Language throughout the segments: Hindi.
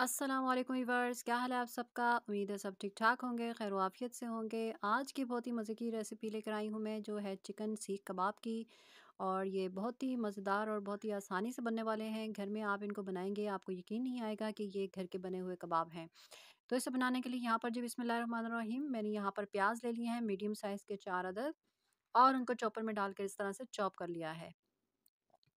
अस्सलाम वालेकुम वीवर्स क्या हाल है आप सबका उम्मीद है सब ठीक ठाक होंगे खैर वाफियत से होंगे आज की बहुत ही मज़े की रेसिपी लेकर आई हूँ मैं जो है चिकन सीख कबाब की और ये बहुत ही मज़ेदार और बहुत ही आसानी से बनने वाले हैं घर में आप इनको बनाएंगे आपको यकीन नहीं आएगा कि ये घर के बने हुए कबाब हैं तो इसे बनाने के लिए यहाँ पर जब बिसमीम मैंने यहाँ पर प्याज ले लिए हैं मीडियम साइज़ के चार अदद और उनको चॉपर में डालकर इस तरह से चॉप कर लिया है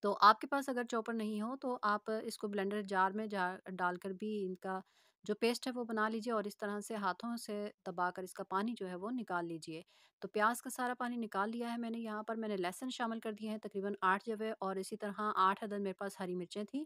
तो आपके पास अगर चॉपर नहीं हो तो आप इसको ब्लेंडर जार में जा डाल कर भी इनका जो पेस्ट है वो बना लीजिए और इस तरह से हाथों से दबाकर इसका पानी जो है वो निकाल लीजिए तो प्याज का सारा पानी निकाल लिया है मैंने यहाँ पर मैंने लहसन शामिल कर दिए हैं तकरीबन आठ जवे और इसी तरह हाँ, आठ अदद मेरे पास हरी मिर्चें थी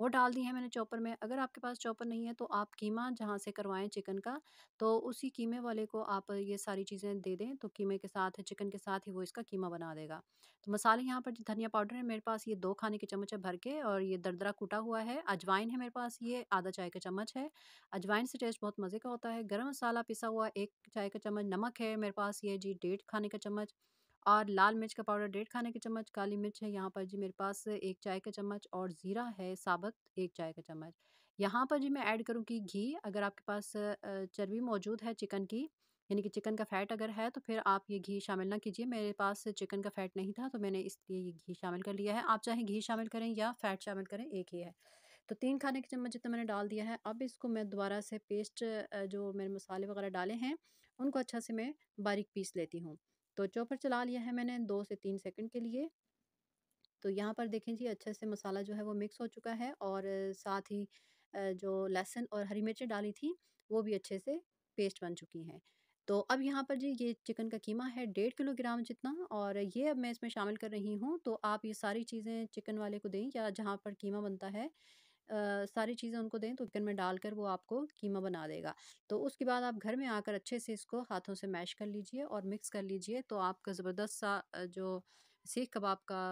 वो डाल दी हैं मैंने चॉपर में अगर आपके पास चॉपर नहीं है तो आप कीमा जहाँ से करवाएं चिकन का तो उसी कीमे वाले को आप ये सारी चीज़ें दे दें तो कीमे के साथ चिकन के साथ ही वो इसका कीमा बना देगा तो मसाले यहाँ पर धनिया पाउडर है मेरे पास ये दो खाने के चम्मच है भर के और ये दरदरा कूटा हुआ है अजवाइन है मेरे पास ये आधा चाय का चम्मच है अजवाइन से टेस्ट बहुत मज़े का होता है गर्म मसाला पिसा हुआ एक चाय का चम्मच नमक है मेरे पास ये जी डेढ़ खाने का चम्मच और लाल मिर्च का पाउडर डेढ़ खाने के चम्मच काली मिर्च है यहाँ पर जी मेरे पास एक चाय का चम्मच और ज़ीरा है साबत एक चाय का चम्मच यहाँ पर जी मैं ऐड करूँगी घी अगर आपके पास चर्बी मौजूद है चिकन की यानी कि चिकन का फ़ैट अगर है तो फिर आप ये घी शामिल ना कीजिए मेरे पास चिकन का फ़ैट नहीं था तो मैंने इसलिए ये घी शामिल कर लिया है आप चाहे घी शामिल करें या फ़ैट शामिल करें एक ही है तो तीन खाने के चम्मच जितना मैंने डाल दिया है अब इसको मैं दोबारा से पेस्ट जो मैंने मसाले वगैरह डाले हैं उनको अच्छा से मैं बारीक पीस लेती हूँ तो चॉपर चला लिया है मैंने दो से तीन सेकंड के लिए तो यहाँ पर देखें जी अच्छे से मसाला जो है वो मिक्स हो चुका है और साथ ही जो लहसुन और हरी मिर्चें डाली थी वो भी अच्छे से पेस्ट बन चुकी हैं तो अब यहाँ पर जी ये चिकन का कीमा है डेढ़ किलोग्राम जितना और ये अब मैं इसमें शामिल कर रही हूँ तो आप ये सारी चीज़ें चिकन वाले को दें या जहाँ पर कीमा बनता है सारी चीज़ें उनको दें तो चिकन में डालकर वो आपको कीमा बना देगा तो उसके बाद आप घर में आकर अच्छे से इसको हाथों से मैश कर लीजिए और मिक्स कर लीजिए तो आपका ज़बरदस्त सा जो सीख कबाब का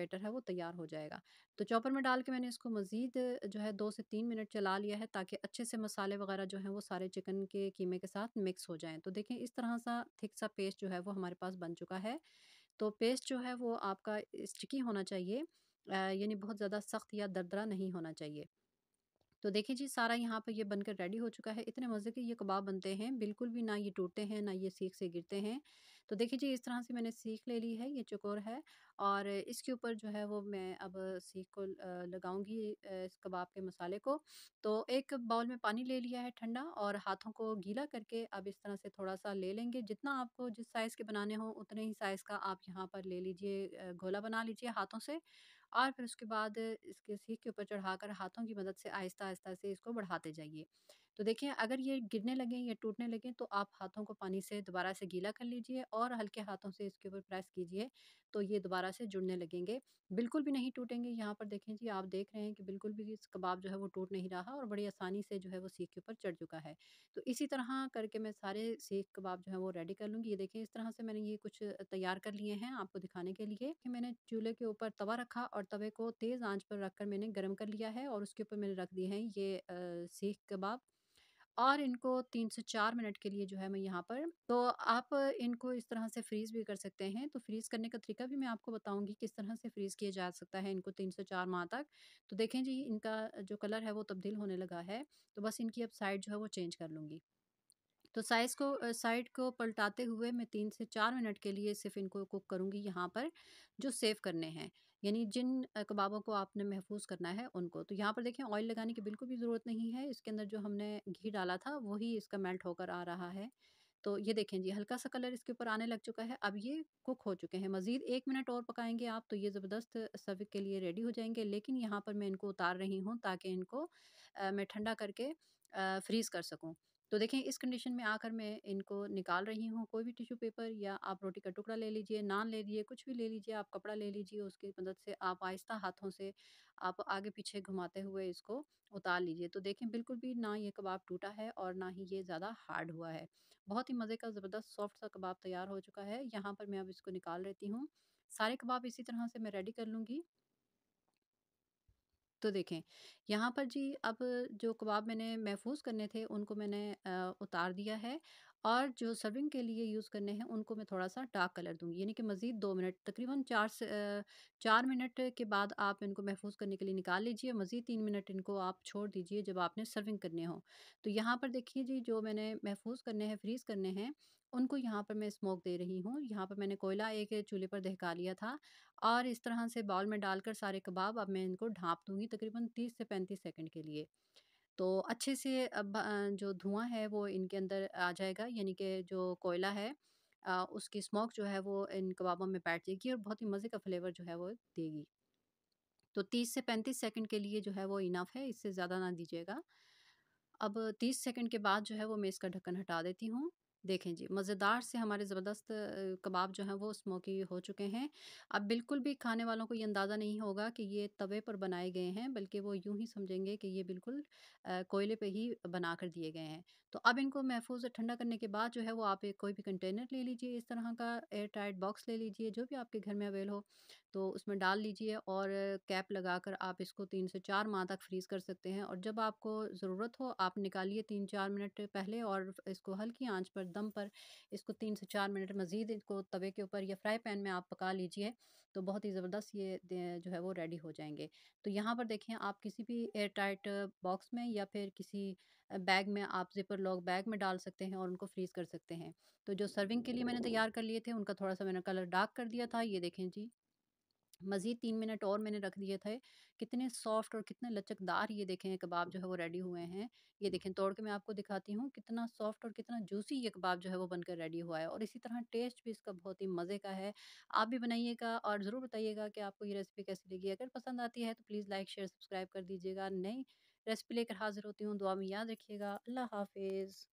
बेटर है वो तैयार हो जाएगा तो चॉपर में डाल के मैंने इसको मज़ीद जो है दो से तीन मिनट चला लिया है ताकि अच्छे से मसाले वगैरह जो हैं वो सारे चिकन के कीमे के साथ मिक्स हो जाएं तो देखें इस तरह सा थिक सा पेस्ट जो है वो हमारे पास बन चुका है तो पेस्ट जो है वो आपका स्टिकी होना चाहिए यानी बहुत ज़्यादा सख्त या दरदरा नहीं होना चाहिए। तो देखिए जी सारा यहाँ पर ये बनकर रेडी हो चुका है। इतने मज़े के ये कबाब बनते हैं, बिल्कुल भी ना ये टूटते हैं, ना ये सीख से गिरते हैं। तो देखिए जी इस तरह से मैंने सीख ले ली है, ये चकोर है और इसके ऊपर जो है वो मैं अब सीख को लगाऊंगी इस कबाब के मसाले को। तो एक बाउल में पानी ले लिया है ठंडा और हाथों को गीला करके अब इस तरह से थोड़ा-सा ले लेंगे। जितना आपको जिस साइज़ के बनाने हों उतने ही साइज़ का आप यहाँ पर ले लीजिए गोला बना लीजिए हाथों से और फिर उसके बाद इसके सीख के ऊपर चढ़ाकर हाथों की मदद से आहिस्ता आहिस्ता से इसको बढ़ाते जाइए तो देखें अगर ये गिरने लगें या टूटने लगें तो आप हाथों को पानी से दोबारा से गीला कर लीजिए और हल्के हाथों से इसके ऊपर प्रेस कीजिए तो ये दोबारा से जुड़ने लगेंगे बिल्कुल भी नहीं टूटेंगे यहाँ पर देखें जी आप देख रहे हैं कि बिल्कुल भी इस कबाब जो है वो टूट नहीं रहा और बड़ी आसानी से जो है वो सीख के ऊपर चढ़ चुका है तो इसी तरह करके मैं सारे सीख कबाब जो है वो रेडी कर लूँगी ये देखें इस तरह से मैंने ये कुछ तैयार कर लिए हैं आपको दिखाने के लिए कि मैंने चूल्हे के ऊपर तवा रखा और तवे को तेज़ आँच पर कर मैंने गर्म कर लिया है और उसके ऊपर मैंने रख दिए हैं ये सीख कबाब और इनको तीन से चार मिनट के लिए जो है मैं यहाँ पर तो आप इनको इस तरह से फ्रीज़ भी कर सकते हैं तो फ्रीज़ करने का तरीका भी मैं आपको बताऊँगी किस तरह से फ्रीज़ किया जा सकता है इनको तीन से चार माह तक तो देखें जी इनका जो कलर है वो तब्दील होने लगा है तो बस इनकी अब साइड जो है वो चेंज कर लूँगी तो साइज़ को साइड को पलटाते हुए मैं तीन से चार मिनट के लिए सिर्फ इनको कुक करूँगी यहाँ पर जो सेव करने हैं यानी जिन कबाबों को आपने महफ़ूज़ करना है उनको। तो यहाँ पर देखें ऑयल लगाने की बिल्कुल भी ज़रूरत नहीं है, इसके अंदर जो हमने घी डाला था वही इसका मेल्ट होकर आ रहा है। तो ये देखें जी हल्का-सा कलर इसके ऊपर आने लग चुका है, अब ये कुक हो चुके हैं। मज़ीद एक मिनट और पकाएंगे आप तो ये ज़बरदस्त सब के लिए रेडी हो जाएंगे लेकिन यहाँ पर मैं इनको उतार रही हूँ ताकि इनको अ, मैं ठंडा करके फ्रीज़ कर सकूँ। तो देखें इस कंडीशन में आकर मैं इनको निकाल रही हूँ कोई भी टिश्यू पेपर या आप रोटी का टुकड़ा ले लीजिए नान ले लीजिए कुछ भी ले लीजिए आप कपड़ा ले लीजिए उसकी मदद से आप आहिस्ता हाथों से आप आगे पीछे घुमाते हुए इसको उतार लीजिए तो देखें बिल्कुल भी ना ये कबाब टूटा है और ना ही ये ज़्यादा हार्ड हुआ है बहुत ही मज़े का ज़बरदस्त सॉफ्ट सा कबाब तैयार हो चुका है यहाँ पर मैं अब इसको निकाल लेती हूँ सारे कबाब इसी तरह से मैं रेडी कर लूँगी तो देखें यहाँ पर जी अब जो कबाब मैंने महफूज करने थे उनको मैंने उतार दिया है और जो सर्विंग के लिए यूज़ करने हैं उनको मैं थोड़ा सा डार्क कलर दूंगी यानी कि मज़ीद दो मिनट तकरीबन चार से चार मिनट के बाद आप इनको महफूज करने के लिए निकाल लीजिए मज़ीद तीन मिनट इनको आप छोड़ दीजिए जब आपने सर्विंग करने हो तो यहाँ पर देखिए जी जो मैंने महफूज करने हैं फ्रीज़ करने हैं उनको यहाँ पर मैं स्मोक दे रही हूँ यहाँ पर मैंने कोयला एक चूल्हे पर दहका लिया था और इस तरह से बाउल में डालकर सारे कबाब अब मैं इनको ढाँप दूँगी तकरीबन तीस से पैंतीस सेकेंड के लिए तो अच्छे से अब जो धुआँ है वो इनके अंदर आ जाएगा यानी कि जो कोयला है आ, उसकी स्मोक जो है वो इन कबाबों में बैठ जाएगी और बहुत ही मज़े का फ्लेवर जो है वो देगी तो तीस से पैंतीस सेकंड के लिए जो है वो इनफ है इससे ज़्यादा ना दीजिएगा अब तीस सेकंड के बाद जो है वो मैं इसका ढक्कन हटा देती हूँ देखें जी मज़ेदार से हमारे ज़बरदस्त कबाब जो हैं वो स्मोकी हो चुके हैं अब बिल्कुल भी खाने वालों को ये अंदाज़ा नहीं होगा कि ये तवे पर बनाए गए हैं बल्कि वो यूं ही समझेंगे कि ये बिल्कुल कोयले पे ही बना कर दिए गए हैं तो अब इनको महफूज ठंडा करने के बाद जो है वो आप एक कोई भी कंटेनर ले लीजिए इस तरह का एयर टाइट बॉक्स ले लीजिए जो भी आपके घर में अवेल हो तो उसमें डाल लीजिए और कैप कर आप इसको तीन से चार माह तक फ्रीज़ कर सकते हैं और जब आपको ज़रूरत हो आप निकालिए तीन चार मिनट पहले और इसको हल्की आँच पर दम पर इसको तीन से चार मिनट मज़ीद इसको तवे के ऊपर या फ्राई पैन में आप पका लीजिए तो बहुत ही ज़बरदस्त ये जो है वो रेडी हो जाएंगे तो यहाँ पर देखें आप किसी भी एयर टाइट बॉक्स में या फिर किसी बैग में आप जिपर लॉक बैग में डाल सकते हैं और उनको फ्रीज़ कर सकते हैं तो जो सर्विंग के लिए मैंने तैयार कर लिए थे उनका थोड़ा सा मैंने कलर डार्क कर दिया था ये देखें जी मज़ीद तीन मिनट और मैंने रख दिए थे कितने सॉफ्ट और कितने लचकदार ये देखें कबाब जो है वो रेडी हुए हैं ये देखें तोड़ के मैं आपको दिखाती हूँ कितना सॉफ्ट और कितना जूसी ये कबाब जो है वो बनकर रेडी हुआ है और इसी तरह टेस्ट भी इसका बहुत ही मज़े का है आप भी बनाइएगा और ज़रूर बताइएगा कि आपको ये रेसिपी कैसी लगी अगर पसंद आती है तो प्लीज़ लाइक शेयर सब्सक्राइब कर दीजिएगा नई रेसिपी लेकर हाजिर होती हूँ दुआ में याद रखिएगा अल्लाह हाफिज़